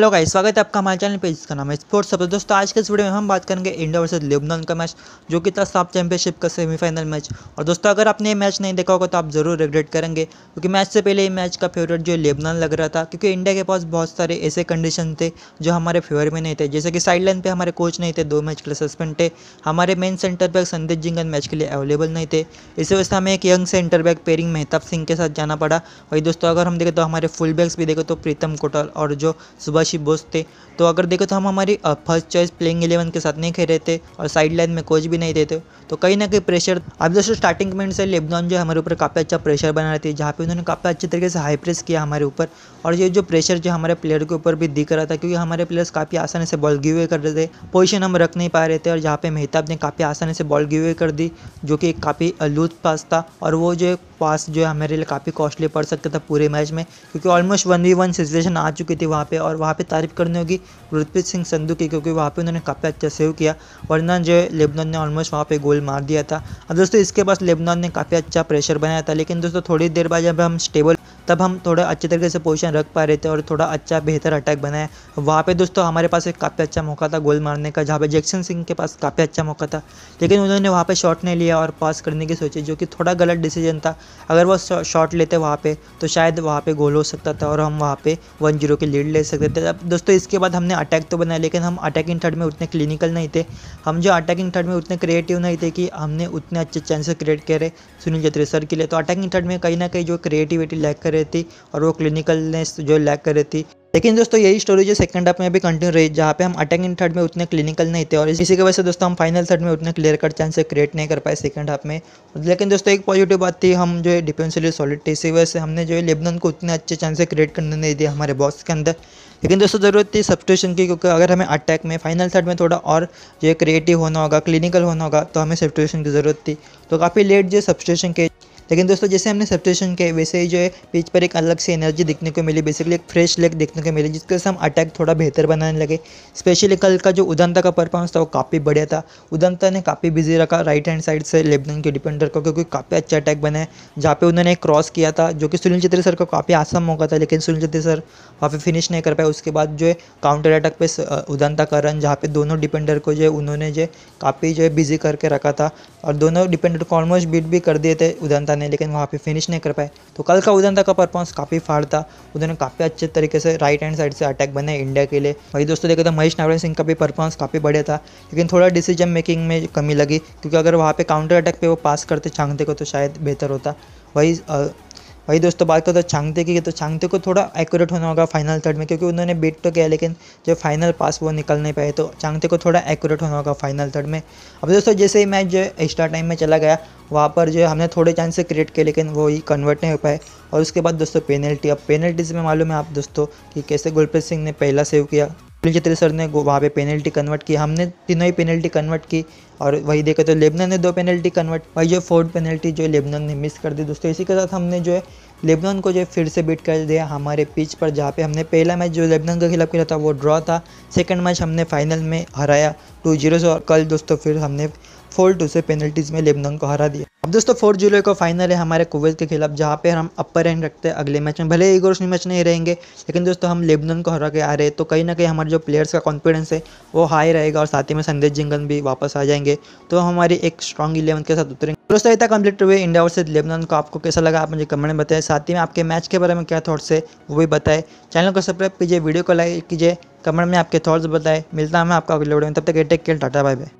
hello guys स्वागत है आपका हमारे चैनल पे जिसका नाम है स्पोर्ट्स सब दोस्तों आज के इस वीडियो में हम बात करेंगे इंडिया वर्सेस लेबनान का मैच जो कि था साफ चैंपियनशिप का सेमीफाइनल मैच और दोस्तों अगर आपने ये मैच नहीं देखा होगा तो आप ज़रूर रिग्रेट करेंगे क्योंकि मैच से पहले ये मैच का फेवरेट जो लेबनान लग रहा था क्योंकि इंडिया के पास बहुत सारे ऐसे कंडीशन थे जो हमारे फेवर में नहीं थे जैसे कि साइड लाइन पर हमारे कोच नहीं थे दो मैच के लिए सस्पेंड थे हमारे main centre back Sandeep Jhingan match के लिए अवेलेबल नहीं थे इसी वजह से हमें एक young centre back pairing Mehtab Singh के साथ जाना पड़ा वही दोस्तों अगर हम देखें तो हमारे फुल बैक्स भी देखें तो प्रीतम कोटल और जो सुभाष आशिफ बोस थे तो अगर देखो तो हम हमारी फर्स्ट चॉइस प्लेइंग इलेवन के साथ नहीं खेल रहे थे और साइड लाइन में कोच भी नहीं देते तो कहीं ना कहीं प्रेशर अब दोस्तों स्टार्टिंग में से लेबनॉन जो हमारे ऊपर काफ़ी अच्छा प्रेशर बना रहे थे जहाँ पे उन्होंने काफ़ी अच्छे तरीके से हाई प्रेस किया हमारे ऊपर और ये जो प्रेशर जो हमारे प्लेयर के ऊपर भी दिख रहा था क्योंकि हमारे प्लेयर्स काफ़ी आसानी से बॉल गिवे कर रहे थे पोजिशन हम रख नहीं पा रहे थे और जहाँ पे मेहताब ने काफ़ी आसानी से बॉल गिवे कर दी जो कि काफ़ी लूज पास था और वो जो पास जो है हमारे लिए काफ़ी कॉस्टली पड़ सकता था पूरे मैच में क्योंकि almost one V one situation आ चुकी थी वहाँ पर और वहाँ पे तारीफ करनी होगी गुरप्रीत सिंह संधू की क्योंकि वहाँ पे उन्होंने काफ़ी अच्छा सेव किया वरना जो है लेबनान ने ऑलमोस्ट वहाँ पे गोल मार दिया था अब दोस्तों इसके पास लेबनान ने काफ़ी अच्छा प्रेशर बनाया था लेकिन दोस्तों थोड़ी देर बाद जब हम स्टेबल तब हम थोड़ा अच्छे तरीके से पोजिशन रख पा रहे थे और थोड़ा अच्छा बेहतर अटैक बनाया वहाँ पर दोस्तों हमारे पास एक काफ़ी अच्छा मौका था गोल मारने का जहाँ पर जैक्सन सिंह के पास काफ़ी अच्छा मौका था लेकिन उन्होंने वहाँ पर शॉट नहीं लिया और पास करने की सोची जो कि थोड़ा गलत डिसीजन था अगर वो शॉट लेते वहाँ पर तो शायद वहाँ पर गोल हो सकता था और हम वहाँ पर वन जीरो की लीड ले सकते थे अब दोस्तों इसके बाद हमने अटैक तो बनाया लेकिन हम अटैकिंग थर्ड में उतने क्लिनिकल नहीं थे हम जो अटैकिंग थर्ड में उतने क्रिएटिव नहीं थे कि हमने उतने अच्छे चांसेस क्रिएट करे सुनील जत्री सर के लिए तो अटैकिंग थर्ड में कहीं ना कहीं जो क्रिएटिविटी लैक करे रही थी और वो क्लिनिकलनेस जो लैक कर रही थी लेकिन दोस्तों यही स्टोरी जो सेकंड हाफ में भी कंटिन्यू रही जहाँ पे हम अटैक इन थर्ड में उतने क्लिनिकल नहीं थे और इसी की वजह से दोस्तों हम फाइनल थर्ड में उतने क्लियर कट चांसेस क्रिएट नहीं कर पाए सेकंड हाफ में लेकिन दोस्तों एक पॉजिटिव बात थी हम जो है डिफेंसिवली सॉलिड थे इसी वजह से हमने जो है लेबनन को उतने अच्छे चांसेस क्रिएट करने नहीं दिए हमारे बॉक्स के अंदर लेकिन दोस्तों ज़रूरत थी सब्सिट्यूशन की क्योंकि अगर हमें अटैक में फाइनल थर्ड में थोड़ा और जो है क्रिएटिव होना होगा क्लिनिकल होना होगा तो हमें सब्सिट्यूशन की ज़रूरत थी तो काफ़ी लेट जो सब्सिट्यूशन के लेकिन दोस्तों जैसे हमने सब्सटेशन के वैसे ही जो है पिच पर एक अलग से एनर्जी देखने को मिली बेसिकली एक फ्रेश लेग देखने को मिली जिसके से हम अटैक थोड़ा बेहतर बनाने लगे स्पेशली कल का जो उदंता का परफॉर्मेंस था वो काफ़ी बढ़िया था उदंता ने काफ़ी बिजी रखा राइट हैंड साइड से लेबनन के डिपेंडर को क्योंकि काफ़ी अच्छा अटैक बनाए जहाँ पे उन्होंने एक क्रॉस किया था जो कि सुनील छेत्री सर को काफ़ी आसम मौका था लेकिन सुनील छेत्री सर वहाँ पर फिनिश नहीं कर पाए उसके बाद जो है काउंटर अटैक पे उदंता का रन जहाँ पे दोनों डिपेंडर को जो है उन्होंने जो है काफ़ी जो है बिजी करके रखा था और दोनों डिपेंडर को ऑलमोस्ट बीट भी कर दिए थे उदंता करने लेकिन वहाँ पे फिनिश नहीं कर पाए तो कल का उदंता का परफॉर्मेंस काफ़ी फाड़ था उधर काफ़ी अच्छे तरीके से राइट हैंड साइड से अटैक बने इंडिया के लिए वही दोस्तों देखो तो महेश नारायण सिंह का भी परफॉर्मेंस काफ़ी बढ़िया था लेकिन थोड़ा डिसीजन मेकिंग में कमी लगी क्योंकि अगर वहाँ पर काउंटर अटैक पर वो पास करते छांगते को तो शायद बेहतर होता वही वही दोस्तों बात करो तो छांगते की तो छांगते को थोड़ा एक्यूरेट होना होगा फाइनल थर्ड में क्योंकि उन्होंने बीट तो किया लेकिन जो फाइनल पास वो निकल नहीं पाए तो छांगते को थोड़ा एक्यूरेट होना होगा फाइनल थर्ड में अब दोस्तों जैसे ही मैच जो एक्स्ट्रा टाइम में चला गया वहाँ पर जो हमने थोड़े से क्रिएट किए लेकिन वो ही कन्वर्ट नहीं हो पाए और उसके बाद दोस्तों पेनल्टी अब पेनल्टीज़ में मालूम है आप दोस्तों कि कैसे गुलप्रीत सिंह ने पहला सेव किया चित्र सर ने वहाँ पे पेनल्टी कन्वर्ट की हमने तीनों ही पेनल्टी कन्वर्ट की और वही देखा तो लेबनन ने दो पेनल्टी कन्वर्ट वही जो फोर्थ पेनल्टी जो लेबनन ने मिस कर दी दोस्तों इसी के साथ हमने जो है लेबनन को जो फिर से बीट कर दिया हमारे पिच पर जहाँ पे हमने पहला मैच जो लेबनन के खिलाफ खेला था वो ड्रॉ था सेकंड मैच हमने फाइनल में हराया टू जीरो से और कल दोस्तों फिर हमने फोर टू से पेनल्टीज़ में लेबनन को हरा दिया दोस्तों फोर्थ जुलाई को फाइनल है हमारे कुवैत के खिलाफ जहाँ पे हम अपर रैंक रखते हैं अगले मैच में भले ही रोशनी मैच नहीं रहेंगे लेकिन दोस्तों हम लेबनन को हरा के आ रहे हैं तो कहीं ना कहीं हमारे जो प्लेयर्स का कॉन्फिडेंस है वो हाई रहेगा और साथ ही में संदेश जिंगन भी वापस आ जाएंगे तो हमारी एक स्ट्रॉन्ग इलेवन के साथ उतरेंगे दोस्तों इतना कंप्लीट हुए इंडिया वर्सेज लेबनन को आपको कैसा लगा आप मुझे कमेंट में बताएं साथ ही में आपके मैच के बारे में क्या थाट्स है वो भी बताएं चैनल को सब्सक्राइब कीजिए वीडियो को लाइक कीजिए कमेंट में आपके थाट्स बताएं मिलता है मैं आपका अगले वीडियो में तब तक take care tata bye bye